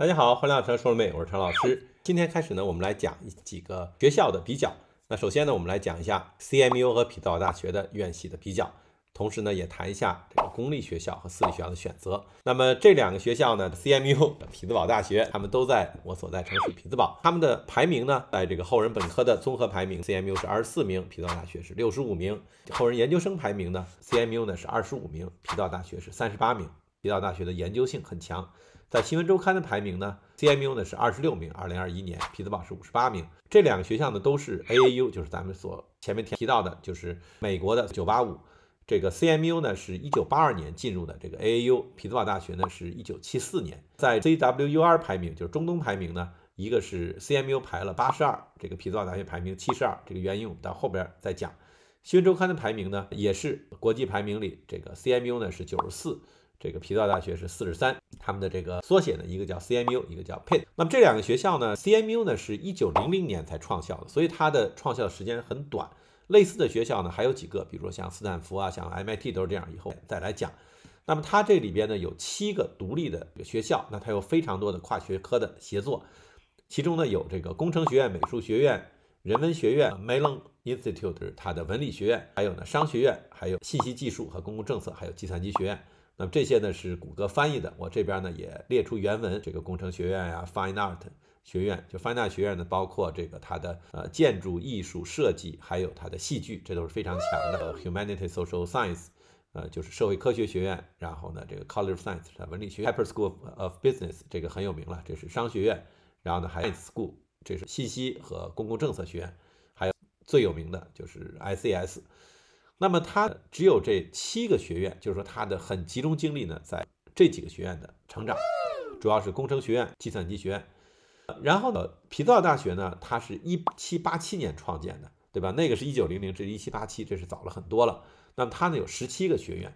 大家好，欢迎来到双语妹，我是陈老师。今天开始呢，我们来讲几个学校的比较。那首先呢，我们来讲一下 CMU 和匹兹堡大学的院系的比较，同时呢，也谈一下这个公立学校和私立学校的选择。那么这两个学校呢，CMU、匹兹堡大学，他们都在我所在城市匹兹堡。他们的排名呢，在这个后人本科的综合排名，CMU 是二十四名，匹兹堡大学是六十五名。后人研究生排名呢，CMU 呢是二十五名，匹兹堡大学是三十八名。匹兹堡大学的研究性很强。在新闻周刊的排名呢，CMU 呢是二十六名，二零二一年匹兹堡是五十八名，这两个学校呢都是 AAU，就是咱们所前面提到的，就是美国的九八五。这个 CMU 呢是一九八二年进入的这个 AAU，匹兹堡大学呢是一九七四年。在 CWUR 排名，就是中东排名呢，一个是 CMU 排了八十二，这个匹兹堡大学排名七十二，这个原因我们到后边再讲。新闻周刊的排名呢，也是国际排名里，这个 CMU 呢是九十四。这个皮特大学是四十三，他们的这个缩写呢，一个叫 CMU，一个叫 p i t t 那么这两个学校呢，CMU 呢是一九零零年才创校的，所以它的创校时间很短。类似的学校呢还有几个，比如说像斯坦福啊，像 MIT 都是这样。以后再来讲。那么它这里边呢有七个独立的学校，那它有非常多的跨学科的协作，其中呢有这个工程学院、美术学院、人文学院、Mellon Institute 它的文理学院，还有呢商学院，还有信息技术和公共政策，还有计算机学院。那么这些呢是谷歌翻译的，我这边呢也列出原文。这个工程学院呀，Fine Art 学院，就 Fine Art 学院呢，包括这个它的呃建筑、艺术、设计，还有它的戏剧，这都是非常强的。Humanity Social Science，呃，就是社会科学学院。然后呢，这个 College of Science 文理学院，Hyperschool of Business 这个很有名了，这是商学院。然后呢，还有 School 这是信息和公共政策学院，还有最有名的就是 ICS。那么他只有这七个学院，就是说他的很集中精力呢，在这几个学院的成长，主要是工程学院、计算机学院。然后呢，皮特大学呢，它是一七八七年创建的，对吧？那个是一九零零至一七八七，这是早了很多了。那么它有十七个学院。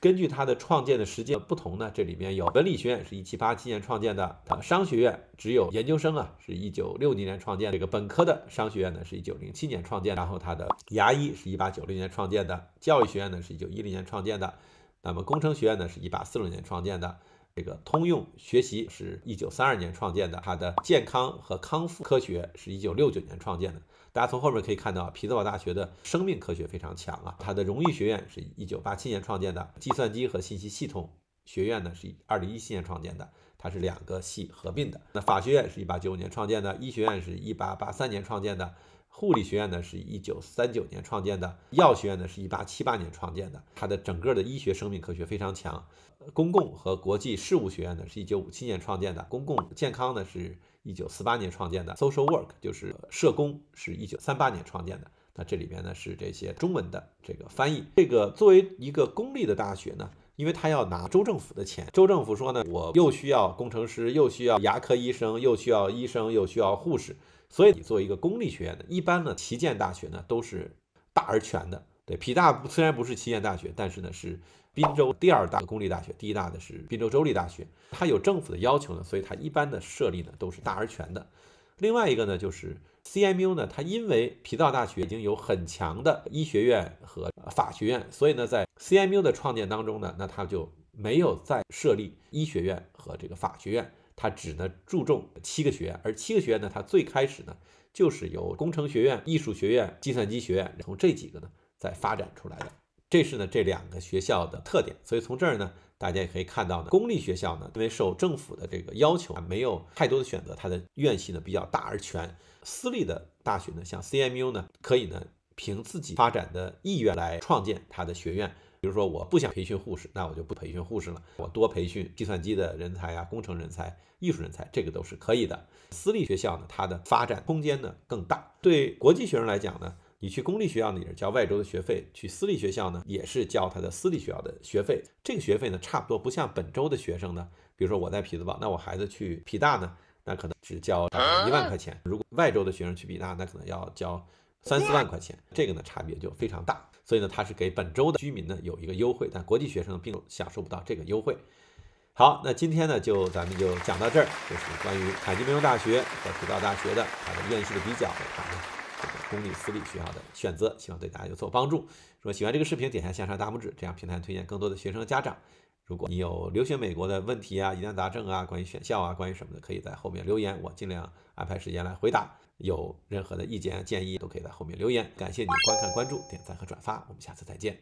根据它的创建的时间不同呢，这里面有文理学院是一七八七年创建的，啊，商学院只有研究生啊，是一九六零年创建，这个本科的商学院呢是一九零七年创建，然后它的牙医是一八九零年创建的，教育学院呢是一九一零年创建的，那么工程学院呢是一八四零年创建的。这个通用学习是一九三二年创建的，它的健康和康复科学是一九六九年创建的。大家从后面可以看到，匹兹堡大学的生命科学非常强啊。它的荣誉学院是一九八七年创建的，计算机和信息系统学院呢是二零一七年创建的，它是两个系合并的。那法学院是一八九五年创建的，医学院是一八八三年创建的。护理学院呢是一九三九年创建的，药学院呢是一八七八年创建的，它的整个的医学生命科学非常强。公共和国际事务学院呢是一九五七年创建的，公共健康呢是一九四八年创建的，social work 就是社工是一九三八年创建的。那这里面呢是这些中文的这个翻译。这个作为一个公立的大学呢。因为他要拿州政府的钱，州政府说呢，我又需要工程师，又需要牙科医生，又需要医生，又需要护士，所以你为一个公立学院的，一般呢，旗舰大学呢都是大而全的。对，皮大虽然不是旗舰大学，但是呢是滨州第二大公立大学，第一大的是滨州州立大学。它有政府的要求呢，所以它一般的设立呢都是大而全的。另外一个呢就是 c m u 呢，它因为皮兹大学已经有很强的医学院和法学院，所以呢，在 CMU 的创建当中呢，那他就没有再设立医学院和这个法学院，他只呢注重七个学院，而七个学院呢，它最开始呢就是由工程学院、艺术学院、计算机学院从这几个呢再发展出来的，这是呢这两个学校的特点，所以从这儿呢大家也可以看到呢，公立学校呢因为受政府的这个要求啊，没有太多的选择，它的院系呢比较大而全，私立的大学呢像 CMU 呢可以呢。凭自己发展的意愿来创建他的学院，比如说我不想培训护士，那我就不培训护士了，我多培训计算机的人才啊、工程人才、艺术人才，这个都是可以的。私立学校呢，它的发展空间呢更大。对国际学生来讲呢，你去公立学校呢交外州的学费，去私立学校呢也是交他的私立学校的学费。这个学费呢，差不多不像本州的学生呢，比如说我在匹兹堡，那我孩子去匹大呢，那可能只交一万块钱；如果外州的学生去匹大，那可能要交。三四万块钱，这个呢差别就非常大，所以呢它是给本州的居民呢有一个优惠，但国际学生并享受不到这个优惠。好，那今天呢就咱们就讲到这儿，就是关于凯迪金融大学和普道大学的它的院系的比较，的这个公立私立学校的选择，希望对大家有所帮助。说喜欢这个视频，点下向上大拇指，这样平台推荐更多的学生和家长。如果你有留学美国的问题啊、疑难杂症啊、关于选校啊、关于什么的，可以在后面留言，我尽量安排时间来回答。有任何的意见、建议，都可以在后面留言。感谢你观看、关注、点赞和转发，我们下次再见。